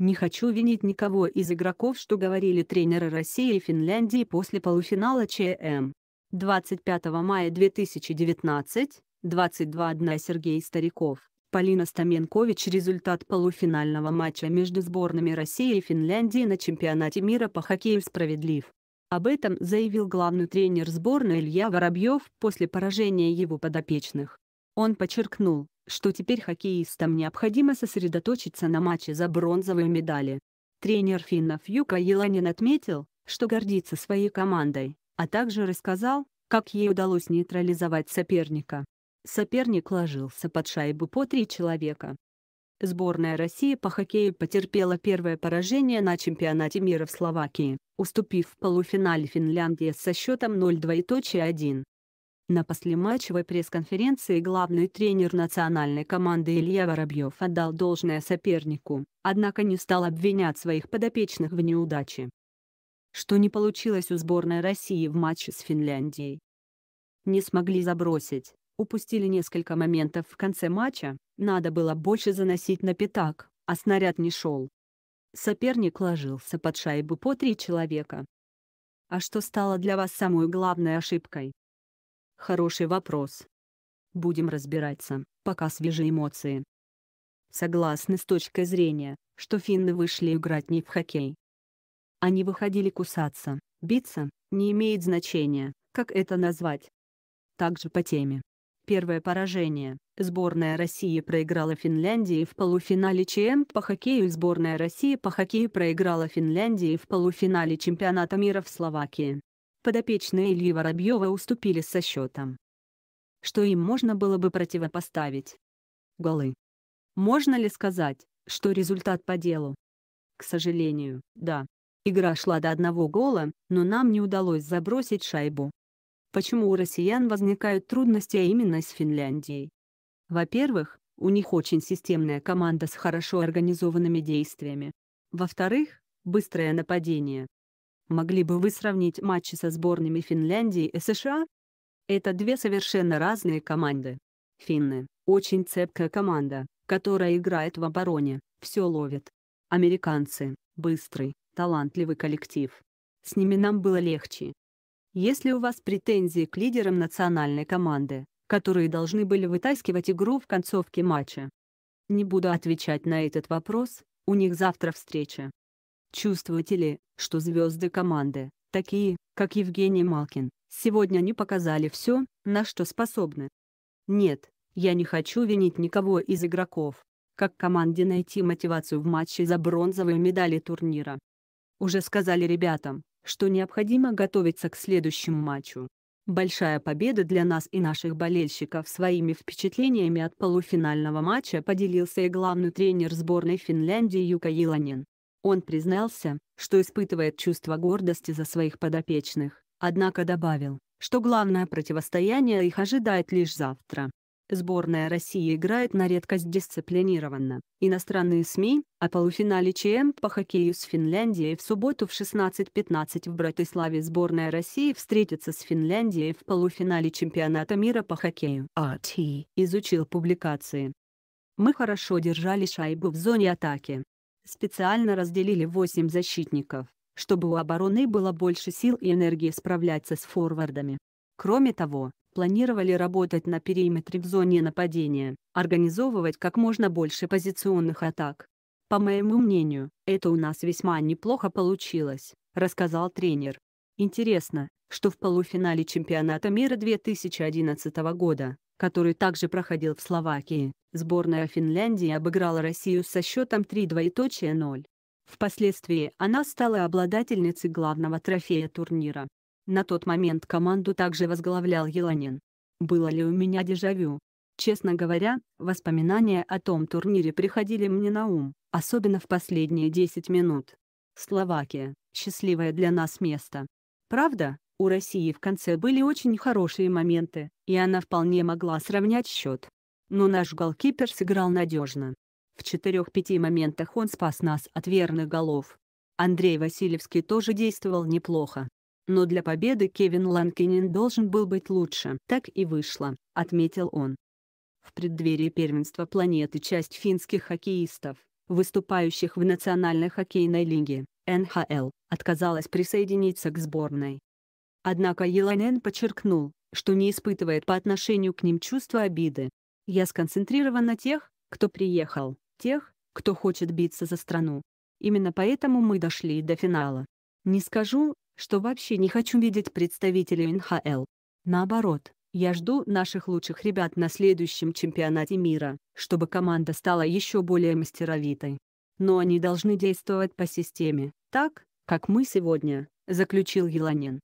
Не хочу винить никого из игроков, что говорили тренеры России и Финляндии после полуфинала ЧМ. 25 мая 2019, 22-1 Сергей Стариков, Полина Стаменкович результат полуфинального матча между сборными России и Финляндии на чемпионате мира по хоккею справедлив. Об этом заявил главный тренер сборной Илья Воробьев после поражения его подопечных. Он подчеркнул, что теперь хоккеистам необходимо сосредоточиться на матче за бронзовые медали. Тренер финнов Юка Еланин отметил, что гордится своей командой, а также рассказал, как ей удалось нейтрализовать соперника. Соперник ложился под шайбу по три человека. Сборная России по хоккею потерпела первое поражение на чемпионате мира в Словакии, уступив в полуфинале Финляндии со счетом 0 1. На послематчевой пресс-конференции главный тренер национальной команды Илья Воробьев отдал должное сопернику, однако не стал обвинять своих подопечных в неудаче. Что не получилось у сборной России в матче с Финляндией. Не смогли забросить, упустили несколько моментов в конце матча, надо было больше заносить на пятак, а снаряд не шел. Соперник ложился под шайбу по три человека. А что стало для вас самой главной ошибкой? Хороший вопрос. Будем разбираться, пока свежие эмоции. Согласны с точкой зрения, что финны вышли играть не в хоккей. Они выходили кусаться, биться, не имеет значения, как это назвать. Также по теме. Первое поражение. Сборная России проиграла Финляндии в полуфинале ЧМ по хоккею сборная России по хоккею проиграла Финляндии в полуфинале чемпионата мира в Словакии подопечные Ильи Воробьева уступили со счетом. Что им можно было бы противопоставить? Голы. Можно ли сказать, что результат по делу? К сожалению, да. Игра шла до одного гола, но нам не удалось забросить шайбу. Почему у россиян возникают трудности а именно с Финляндией? Во-первых, у них очень системная команда с хорошо организованными действиями. Во-вторых, быстрое нападение. Могли бы вы сравнить матчи со сборными Финляндии и США? Это две совершенно разные команды. Финны – очень цепкая команда, которая играет в обороне, все ловит. Американцы – быстрый, талантливый коллектив. С ними нам было легче. Если у вас претензии к лидерам национальной команды, которые должны были вытаскивать игру в концовке матча, не буду отвечать на этот вопрос, у них завтра встреча. Чувствуете ли, что звезды команды, такие, как Евгений Малкин, сегодня не показали все, на что способны? Нет, я не хочу винить никого из игроков. Как команде найти мотивацию в матче за бронзовые медали турнира? Уже сказали ребятам, что необходимо готовиться к следующему матчу. Большая победа для нас и наших болельщиков своими впечатлениями от полуфинального матча поделился и главный тренер сборной Финляндии Юка Еланин. Он признался, что испытывает чувство гордости за своих подопечных, однако добавил, что главное противостояние их ожидает лишь завтра. Сборная России играет на редкость дисциплинированно. Иностранные СМИ о полуфинале ЧМ по хоккею с Финляндией в субботу в 16.15 в Братиславе сборная России встретится с Финляндией в полуфинале чемпионата мира по хоккею. АТ изучил публикации. Мы хорошо держали шайбу в зоне атаки, специально разделили 8 защитников, чтобы у обороны было больше сил и энергии справляться с форвардами. Кроме того, планировали работать на периметре в зоне нападения, организовывать как можно больше позиционных атак. По моему мнению, это у нас весьма неплохо получилось, рассказал тренер. Интересно, что в полуфинале чемпионата мира 2011 года, который также проходил в Словакии, Сборная Финляндии обыграла Россию со счетом 3-2.0. Впоследствии она стала обладательницей главного трофея турнира. На тот момент команду также возглавлял Еланин. Было ли у меня дежавю? Честно говоря, воспоминания о том турнире приходили мне на ум, особенно в последние 10 минут. Словакия – счастливое для нас место. Правда, у России в конце были очень хорошие моменты, и она вполне могла сравнять счет но наш голкипер сыграл надежно. В 4-5 моментах он спас нас от верных голов. Андрей Васильевский тоже действовал неплохо. Но для победы Кевин Ланкинин должен был быть лучше. Так и вышло, отметил он. В преддверии первенства планеты часть финских хоккеистов, выступающих в Национальной хоккейной лиге, НХЛ, отказалась присоединиться к сборной. Однако Еланен подчеркнул, что не испытывает по отношению к ним чувства обиды, я сконцентрирован на тех, кто приехал, тех, кто хочет биться за страну. Именно поэтому мы дошли до финала. Не скажу, что вообще не хочу видеть представителей НХЛ. Наоборот, я жду наших лучших ребят на следующем чемпионате мира, чтобы команда стала еще более мастеровитой. Но они должны действовать по системе, так, как мы сегодня, заключил Еланин.